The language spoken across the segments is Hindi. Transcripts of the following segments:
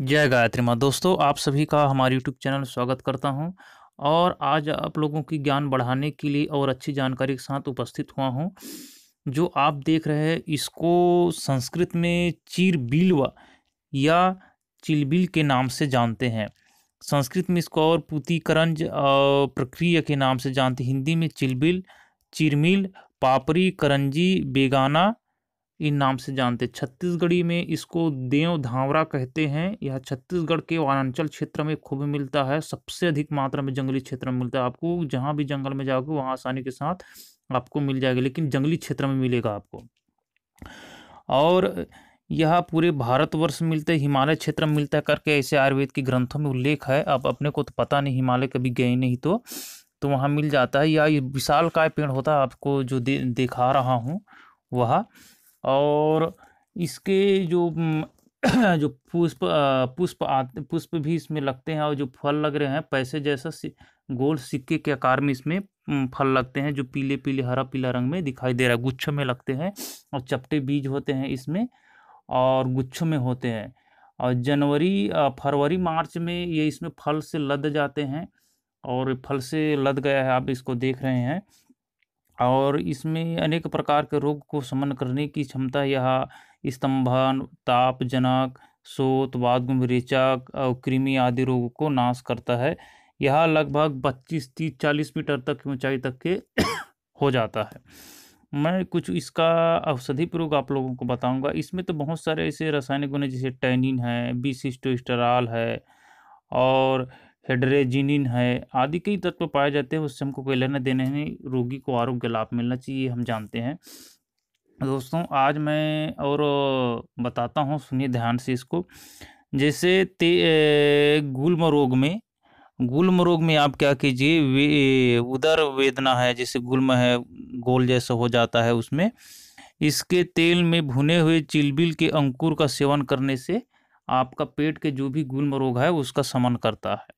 जय गायत्री माँ दोस्तों आप सभी का हमारे यूट्यूब चैनल स्वागत करता हूं और आज आप लोगों की ज्ञान बढ़ाने के लिए और अच्छी जानकारी के साथ उपस्थित हुआ हूं जो आप देख रहे हैं इसको संस्कृत में चीर बिलवा या चिलबिल के नाम से जानते हैं संस्कृत में इसको और पुतिकरंज प्रक्रिया के नाम से जानते हिंदी में चिलबिल चिरमिल पापरी करंजी बेगाना इन नाम से जानते छत्तीसगढ़ी में इसको देव धावरा कहते हैं यह छत्तीसगढ़ के वनांचल क्षेत्र में खूब मिलता है सबसे अधिक मात्रा में जंगली क्षेत्र में मिलता है आपको जहाँ भी जंगल में जाओगे वहाँ आसानी के साथ आपको मिल जाएगा लेकिन जंगली क्षेत्र में मिलेगा आपको और यह पूरे भारतवर्ष में मिलता हिमालय क्षेत्र में मिलता है करके ऐसे आयुर्वेद के ग्रंथों में उल्लेख है अब अपने को तो पता नहीं हिमालय कभी गए नहीं तो तो वहाँ मिल जाता है या विशाल काय पेड़ होता है आपको जो दे, देखा रहा हूँ वह और इसके जो हम्म, जो पुष्प पुष्प आते पुष्प भी इसमें लगते हैं और जो फल लग रहे हैं पैसे जैसा गोल सिक्के के आकार में इसमें हम्म, फल लगते हैं जो पीले पीले हरा पीला रंग में दिखाई दे रहा है गुच्छों में लगते हैं और चपटे बीज होते हैं इसमें और गुच्छों में होते हैं और जनवरी फरवरी मार्च में ये इसमें फल से लद जाते हैं और फल से लद गया है आप इसको देख रहे हैं और इसमें अनेक प्रकार के रोग को समन करने की क्षमता यह स्तंभन तापजनक सोत वादगुम रेचक और कृमि आदि रोगों को नाश करता है यह लगभग 25 तीस चालीस मीटर तक की ऊंचाई तक के हो जाता है मैं कुछ इसका औषधि प्रयोग आप लोगों को बताऊंगा इसमें तो बहुत सारे ऐसे रासायनिक गुण हैं जैसे टैनिन है बीसिस्टोस्टराल है और हेड्रेजिनिन है आदि कई तत्व पाए जाते हैं उससे हमको कोई लेना देने नहीं रोगी को आरोग्य लाभ मिलना चाहिए हम जानते हैं दोस्तों आज मैं और बताता हूँ सुनिए ध्यान से इसको जैसे ते गुलम रोग में गुल्म रोग में आप क्या कीजिए वे उदर वेदना है जैसे गुलम है गोल जैसा हो जाता है उसमें इसके तेल में भुने हुए चिलबिल के अंकुर का सेवन करने से आपका पेट के जो भी गुलम रोग है उसका समन करता है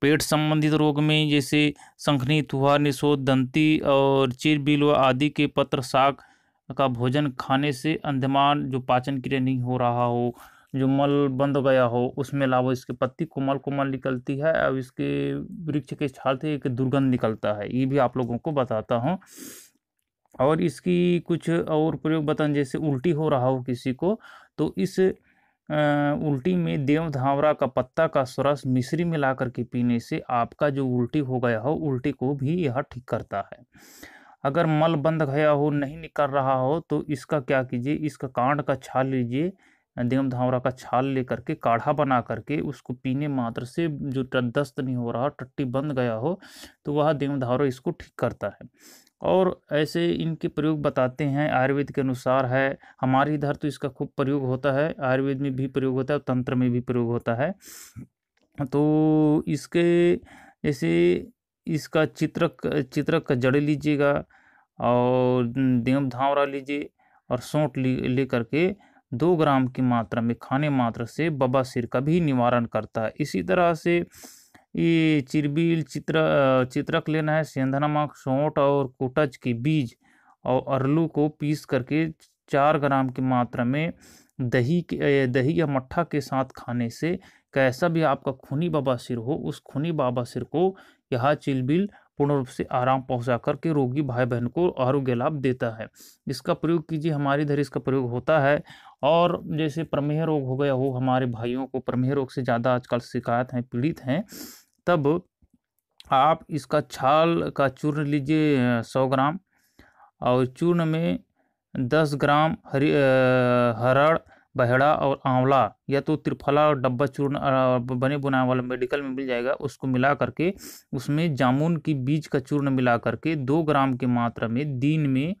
पेट संबंधित रोग में जैसे संखनी थुहा निशोध दंती और चीर बिलवा आदि के पत्र साग का भोजन खाने से अंधमान जो पाचन क्रिया नहीं हो रहा हो जो मल बंद गया हो उसमें लाभ इसके पत्ती कोमल कोमल निकलती है और इसके वृक्ष के छाल से एक दुर्गंध निकलता है ये भी आप लोगों को बताता हूँ और इसकी कुछ और प्रयोग बताएं जैसे उल्टी हो रहा हो किसी को तो इस उल्टी में देवधावरा का पत्ता का सरस मिश्री मिलाकर के पीने से आपका जो उल्टी हो गया हो उल्टी को भी यह ठीक करता है अगर मल बंद गया हो नहीं निकल रहा हो तो इसका क्या कीजिए इसका कांड का छाल लीजिए दिगम धावरा का छाल लेकर के काढ़ा बना करके उसको पीने मात्र से जो दस्त नहीं हो रहा टट्टी बंद गया हो तो वह दिगम धावरा इसको ठीक करता है और ऐसे इनके प्रयोग बताते हैं आयुर्वेद के अनुसार है हमारे इधर तो इसका खूब प्रयोग होता है आयुर्वेद में भी प्रयोग होता है तंत्र में भी प्रयोग होता है तो इसके जैसे इसका चित्रक चित्रक का जड़ लीजिएगा और दिगम धावरा लीजिए और सौंट ले करके दो ग्राम की मात्रा में खाने मात्र से सिर का भी निवारण करता है इसी तरह से ये चिरबील चित्र चित्रक लेना है सेंधा नमक सौंठ और कोटच के बीज और अरलू को पीस करके चार ग्राम की मात्रा में दही के दही या मट्ठा के साथ खाने से कैसा भी आपका खूनी सिर हो उस खूनी बाबा सिर को यह चिलबिल पूर्ण रूप से आराम पहुंचा करके रोगी भाई बहन को आरोग्य लाभ देता है इसका प्रयोग कीजिए हमारी इधर इसका प्रयोग होता है और जैसे प्रमेह रोग हो गया हो हमारे भाइयों को प्रमेह रोग से ज़्यादा आजकल शिकायत हैं पीड़ित हैं तब आप इसका छाल का चूर्ण लीजिए सौ ग्राम और चूर्ण में दस ग्राम हरी हरड़ बहड़ा और आंवला या तो त्रिफला और डब्बा चूर्ण बने बुनाए वाला मेडिकल में मिल जाएगा उसको मिला करके उसमें जामुन की बीज का चूर्ण मिला करके दो ग्राम की मात्रा में दिन में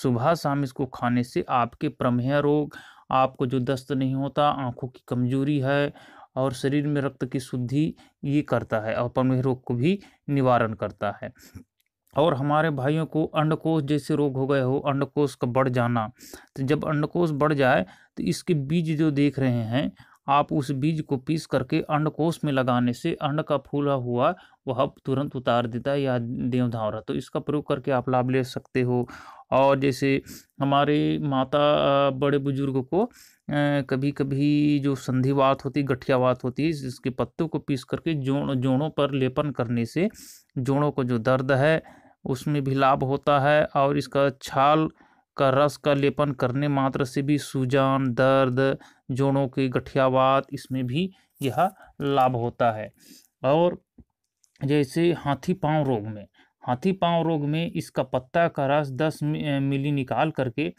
सुबह शाम इसको खाने से आपके प्रमेह रोग आपको जो दस्त नहीं होता आँखों की कमजोरी है और शरीर में रक्त की शुद्धि ये करता है और प्रमेह रोग को भी निवारण करता है और हमारे भाइयों को अंडकोश जैसे रोग हो गए हो अंडकोश का बढ़ जाना तो जब अंडकोश बढ़ जाए तो इसके बीज जो देख रहे हैं आप उस बीज को पीस करके अंडकोश में लगाने से अंड का फूला हुआ वह तुरंत उतार देता है या देवधावरा तो इसका प्रयोग करके आप लाभ ले सकते हो और जैसे हमारे माता बड़े बुजुर्ग को कभी कभी जो संधिवात होती गठियावात होती है जिसके पत्तों को पीस करके जोड़ जोड़ों पर लेपन करने से जोड़ों को जो दर्द है उसमें भी लाभ होता है और इसका छाल का रस का लेपन करने मात्र से भी सूजन दर्द जोड़ों के गठियावात इसमें भी यह लाभ होता है और जैसे हाथी पांव रोग में हाथी पांव रोग में इसका पत्ता का रस 10 मिली निकाल करके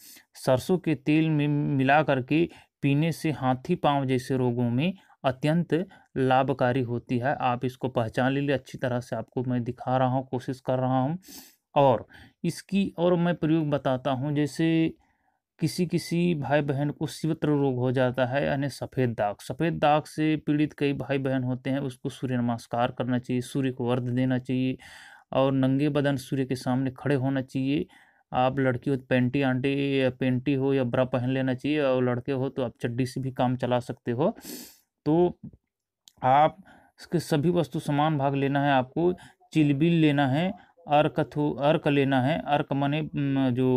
सरसों के तेल में मिला करके पीने से हाथी पांव जैसे रोगों में अत्यंत लाभकारी होती है आप इसको पहचान लीजिए अच्छी तरह से आपको मैं दिखा रहा हूँ कोशिश कर रहा हूँ और इसकी और मैं प्रयोग बताता हूँ जैसे किसी किसी भाई बहन को सिवत्र रोग हो जाता है यानी सफ़ेद दाग सफ़ेद दाग से पीड़ित कई भाई बहन होते हैं उसको सूर्य नमस्कार करना चाहिए सूर्य को वर्ध देना चाहिए और नंगे बदन सूर्य के सामने खड़े होना चाहिए आप लड़की हो तो पेंटी आंटी या पेंटी हो या ब्रा पहन लेना चाहिए और लड़के हो तो आप चड्डी से भी काम चला सकते हो तो आप इसके सभी वस्तु समान भाग लेना है आपको चिलबिल लेना है अर्क थू अर्क लेना है अर्क मने जो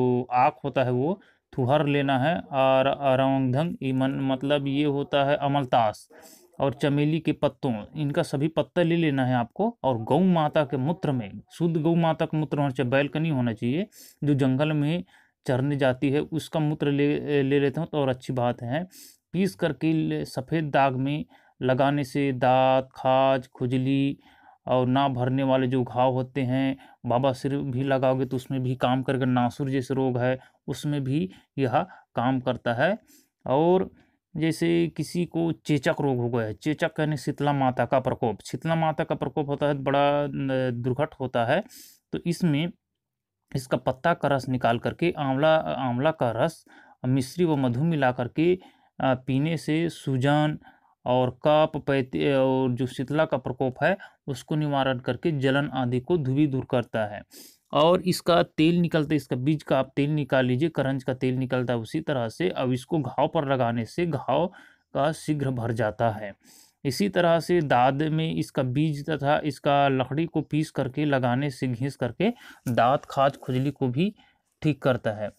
आँख होता है वो थुहर लेना है और रंगधंग मन मतलब ये होता है अमलतास और चमेली के पत्तों इनका सभी पत्ता ले लेना है आपको और गौ माता के मूत्र में शुद्ध गौ माता का मूत्र होना चाहिए बैल का नहीं होना चाहिए जो जंगल में चरने जाती है उसका मूत्र ले ले लेते हैं तो और अच्छी बात है पीस करके सफ़ेद दाग में लगाने से दांत खाज खुजली और ना भरने वाले जो घाव होते हैं बाबा सिर भी लगाओगे तो उसमें भी काम करके नासुर जैसे रोग है उसमें भी यह काम करता है और जैसे किसी को चेचक रोग हो गया है चेचक कहने शीतला माता का प्रकोप शीतला माता का प्रकोप होता है बड़ा दुर्घट होता है तो इसमें इसका पत्ता का रस निकाल करके आंवला आंवला का रस मिश्री व मधु मिला करके पीने से सूजन और काप पैती और जो शीतला का प्रकोप है उसको निवारण करके जलन आदि को धुबी दूर करता है और इसका तेल निकलता है इसका बीज का आप तेल निकाल लीजिए करंज का तेल निकलता है उसी तरह से अब इसको घाव पर लगाने से घाव का शीघ्र भर जाता है इसी तरह से दाद में इसका बीज तथा इसका लकड़ी को पीस करके लगाने से घिस करके दांत खाद खुजली को भी ठीक करता है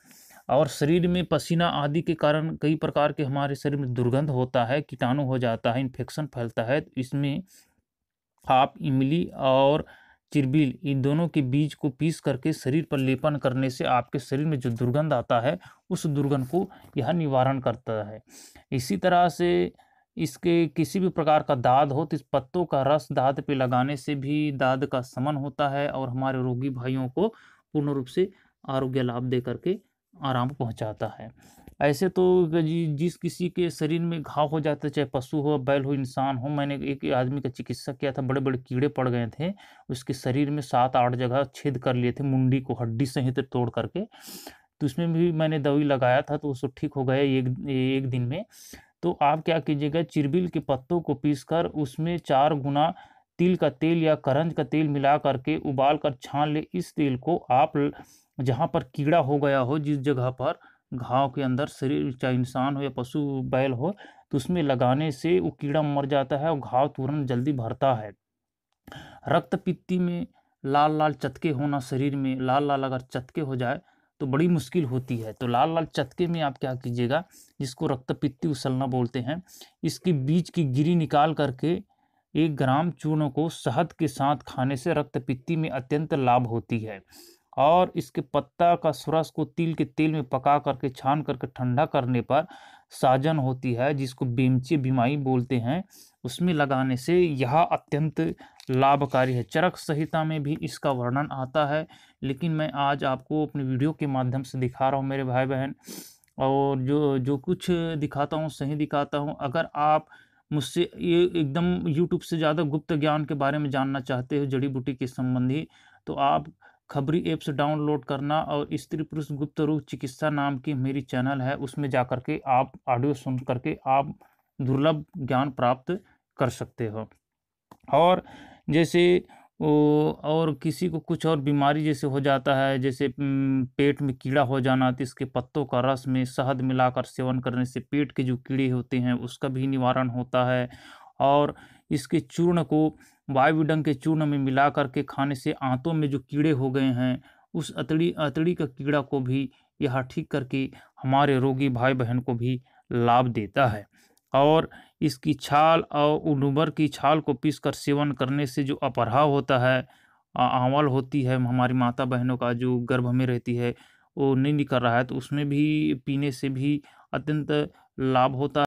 और शरीर में पसीना आदि के कारण कई प्रकार के हमारे शरीर में दुर्गंध होता है कीटाणु हो जाता है इन्फेक्शन फैलता है तो इसमें आप इमली और चिरबिल इन दोनों के बीज को पीस करके शरीर पर लेपन करने से आपके शरीर में जो दुर्गंध आता है उस दुर्गंध को यह निवारण करता है इसी तरह से इसके किसी भी प्रकार का दाद हो तो इस पत्तों का रस दाद पे लगाने से भी दाद का समन होता है और हमारे रोगी भाइयों को पूर्ण रूप से आरोग्य लाभ दे करके आराम पहुंचाता है ऐसे तो जिस किसी के शरीर में घाव हो जाता है चाहे पशु हो बैल हो इंसान हो मैंने एक आदमी का चिकित्सा किया था बड़े बड़े कीड़े पड़ गए थे उसके शरीर में सात आठ जगह छेद कर लिए थे मुंडी को हड्डी सहित तोड़ करके तो उसमें भी मैंने दवाई लगाया था तो उसको ठीक हो गया एक एक दिन में तो आप क्या कीजिएगा चिरबिल के पत्तों को पीस कर उसमें चार गुना तिल का तेल या करंज का तेल मिला करके उबाल कर छान ले इस तेल को आप जहाँ पर कीड़ा हो गया हो जिस जगह पर घाव के अंदर शरीर चाहे इंसान हो या पशु बैल हो तो उसमें लगाने से वो कीड़ा मर जाता है और घाव तुरंत जल्दी भरता है रक्त पित्ती में लाल लाल चतके होना शरीर में लाल लाल अगर चतके हो जाए तो बड़ी मुश्किल होती है तो लाल लाल चतके में आप क्या कीजिएगा जिसको रक्त पित्ती उछलना बोलते हैं इसके बीज की गिरी निकाल करके एक ग्राम चूर्ण को शहद के साथ खाने से रक्त रक्तपित्ति में अत्यंत लाभ होती है और इसके पत्ता का सुरस को तिल के तेल में पका करके छान करके ठंडा करने पर साजन होती है जिसको बेमचे बीमारी बोलते हैं उसमें लगाने से यह अत्यंत लाभकारी है चरक संहिता में भी इसका वर्णन आता है लेकिन मैं आज आपको अपने वीडियो के माध्यम से दिखा रहा हूँ मेरे भाई बहन और जो जो कुछ दिखाता हूँ सही दिखाता हूँ अगर आप मुझसे ये एकदम यूट्यूब से ज़्यादा गुप्त ज्ञान के बारे में जानना चाहते हो जड़ी बूटी के संबंधी तो आप खबरी ऐप्स डाउनलोड करना और स्त्री पुरुष गुप्त रोग चिकित्सा नाम की मेरी चैनल है उसमें जा करके आप ऑडियो सुन करके आप दुर्लभ ज्ञान प्राप्त कर सकते हो और जैसे वो और किसी को कुछ और बीमारी जैसे हो जाता है जैसे पेट में कीड़ा हो जाना तो इसके पत्तों का रस में शहद मिलाकर सेवन करने से पेट के जो कीड़े होते हैं उसका भी निवारण होता है और इसके चूर्ण को वायुडंग के चूर्ण में मिला करके खाने से आंतों में जो कीड़े हो गए हैं उस अतड़ी अतड़ी का कीड़ा को भी यह ठीक करके हमारे रोगी भाई बहन को भी लाभ देता है और इसकी छाल और उनुबर की छाल को पीस कर सेवन करने से जो अपराव होता है आंवल होती है हमारी माता बहनों का जो गर्भ में रहती है वो नहीं निकल रहा है तो उसमें भी पीने से भी अत्यंत लाभ होता है